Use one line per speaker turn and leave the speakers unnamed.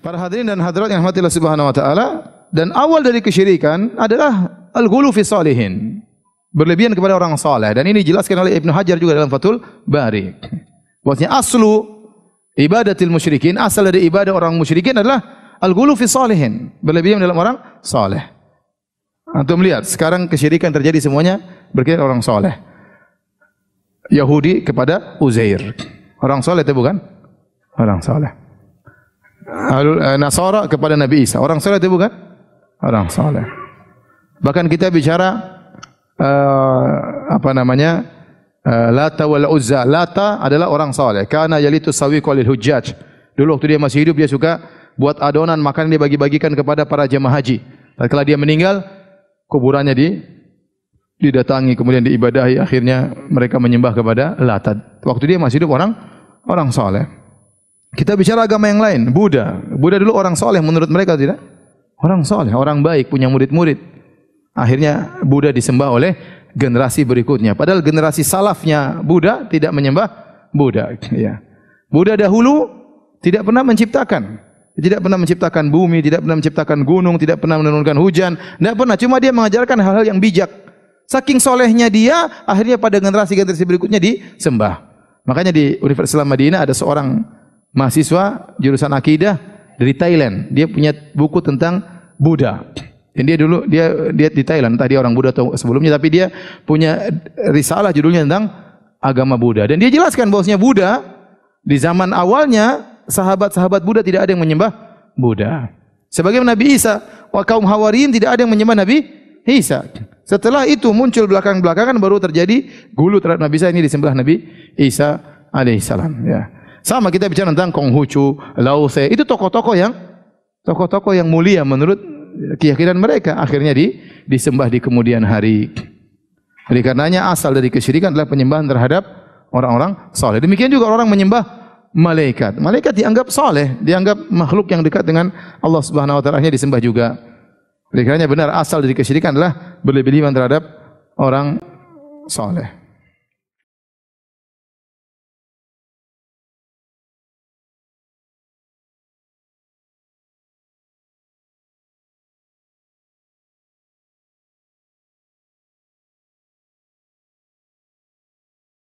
Para hadirin dan hadirat yang rahmatillah subhanahu wa ta'ala dan awal dari kesyirikan adalah al-ghulu fi salihin. Berlebihan kepada orang saleh dan ini dijelaskan oleh Ibn Hajar juga dalam Fathul Bari. Bahwasanya aslu ibadatil musyrikin asal dari ibadah orang musyrikin adalah al-ghulu fi salihin, berlebihan dalam orang saleh. Antum lihat sekarang kesyirikan terjadi semuanya berkaitan orang saleh. Yahudi kepada Uzair. Orang saleh itu bukan? Orang saleh. Eh, Nasara kepada Nabi Isa. Orang soleh itu bukan? Orang soleh. Bahkan kita bicara uh, apa namanya? Uh, Lata wal Uzza. Lata adalah orang soleh. Karena yalitu sawi qalil hujjaj. Dulu waktu dia masih hidup dia suka buat adonan makan dia bagi-bagikan kepada para jemaah haji. Kalau dia meninggal, kuburannya di didatangi kemudian diibadahi akhirnya mereka menyembah kepada Lata. Waktu dia masih hidup orang orang soleh. Kita bicara agama yang lain, Buddha. Buddha dulu orang soleh menurut mereka tidak? Orang soleh, orang baik, punya murid-murid. Akhirnya Buddha disembah oleh generasi berikutnya. Padahal generasi salafnya Buddha tidak menyembah Buddha. Ya. Buddha dahulu tidak pernah menciptakan. Tidak pernah menciptakan bumi, tidak pernah menciptakan gunung, tidak pernah menurunkan hujan. Tidak pernah, cuma dia mengajarkan hal-hal yang bijak. Saking solehnya dia, akhirnya pada generasi-generasi berikutnya disembah. Makanya di Universitas Islam Madinah ada seorang mahasiswa jurusan akidah dari Thailand. Dia punya buku tentang Buddha. Dan dia dulu dia dia di Thailand tadi orang Buddha atau sebelumnya tapi dia punya risalah judulnya tentang agama Buddha. Dan dia jelaskan bahwasanya Buddha di zaman awalnya sahabat-sahabat Buddha tidak ada yang menyembah Buddha. Sebagai Nabi Isa, wa kaum Hawariin tidak ada yang menyembah Nabi Isa. Setelah itu muncul belakang-belakangan baru terjadi gulu terhadap Nabi Isa ini disembah Nabi Isa salam Ya. Sama kita bicara tentang Konghucu, Lao Tse, itu tokoh-tokoh yang tokoh-tokoh yang mulia menurut keyakinan mereka akhirnya di disembah di kemudian hari. Jadi karenanya asal dari kesyirikan adalah penyembahan terhadap orang-orang saleh. Demikian juga orang menyembah malaikat. Malaikat dianggap saleh, dianggap makhluk yang dekat dengan Allah Subhanahu wa taala, disembah juga. Jadi karenanya benar asal dari kesyirikan adalah berlebihan terhadap orang saleh.